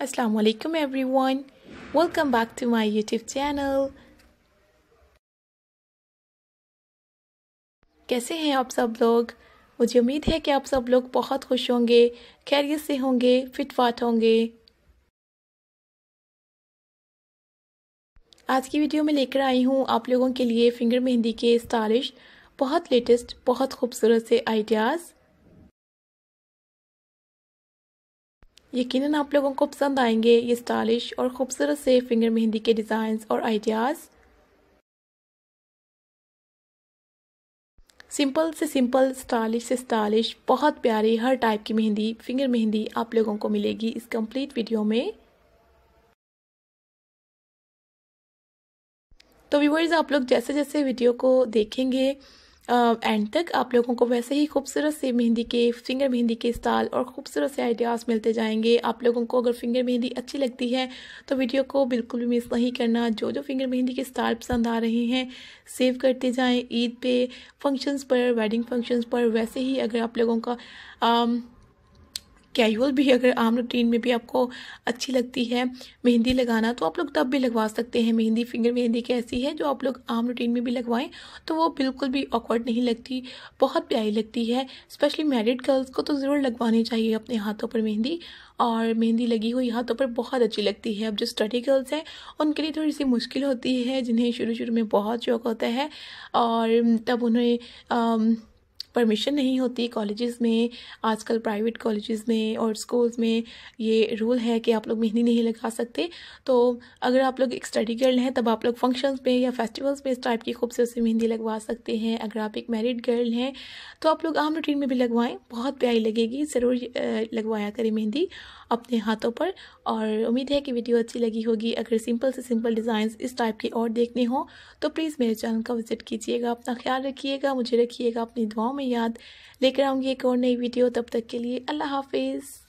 alaikum everyone. Welcome back to my YouTube channel. कैसे हैं आप सब लोग मुझे उम्मीद है कि आप सब लोग बहुत खुश होंगे खैरियत से होंगे फिट फाट होंगे आज की वीडियो में लेकर आई हूँ आप लोगों के लिए फिंगर मेहंदी के स्टाइलिश बहुत लेटेस्ट बहुत खूबसूरत से आइडियाज़ यकीनन आप लोगों को पसंद आएंगे ये स्टाइलिश और ख़ूबसूरत से फिंगर मेहंदी के डिजाइन और आइडियाज़ सिंपल से सिंपल स्टाइलिश से स्टाइलिश बहुत प्यारी हर टाइप की मेहंदी फिंगर मेहंदी आप लोगों को मिलेगी इस कंप्लीट वीडियो में तो व्यूवर्स आप लोग जैसे जैसे वीडियो को देखेंगे एंड तक आप लोगों को वैसे ही खूबसूरत से मेहंदी के फिंगर मेहंदी के स्टाइल और खूबसूरत से आइडियाज़ मिलते जाएंगे आप लोगों को अगर फिंगर मेहंदी अच्छी लगती है तो वीडियो को बिल्कुल भी मिस नहीं करना जो जो फिंगर मेहंदी के स्टाइल पसंद आ रहे हैं सेव करते जाएँ ईद पे फंक्शंस पर वेडिंग फंक्शंस पर वैसे ही अगर आप लोगों का कैजुअल भी अगर आम रूटीन में भी आपको अच्छी लगती है मेहंदी लगाना तो आप लोग तब भी लगवा सकते हैं मेहंदी फिंगर मेहंदी कैसी है जो आप लोग आम रूटीन में भी लगवाएं तो वो बिल्कुल भी ऑकवर्ड नहीं लगती बहुत प्यारी लगती है स्पेशली मैरिड गर्ल्स को तो ज़रूर लगवानी चाहिए अपने हाथों पर मेहंदी और मेहंदी लगी हुई हाथों पर बहुत अच्छी लगती है अब जो स्टडी गर्ल्स हैं उनके लिए थोड़ी सी मुश्किल होती है जिन्हें शुरू शुरू में बहुत शौक होता है और तब उन्हें परमिशन नहीं होती कॉलेजेस में आजकल प्राइवेट कॉलेजेस में और स्कूल्स में ये रूल है कि आप लोग मेहंदी नहीं लगा सकते तो अगर आप लोग एक स्टडी गर्ल हैं तब आप लोग फंक्शंस में या फेस्टिवल्स में इस टाइप की खूबसूरत से मेहंदी लगवा सकते हैं अगर आप एक मैरिड गर्ल हैं तो आप लोग आम रूटीन में भी लगवाएं बहुत प्यारी लगेगी ज़रूर लगवाया करें मेहंदी अपने हाथों पर और उम्मीद है कि वीडियो अच्छी लगी होगी अगर सिंपल से सिंपल डिज़ाइंस इस टाइप के और देखने हों तो प्लीज़ मेरे चैनल का विज़िट कीजिएगा अपना ख्याल रखिएगा मुझे रखिएगा अपनी दुआओं में याद लेकर आऊँगी एक और नई वीडियो तब तक के लिए अल्लाह हाफिज़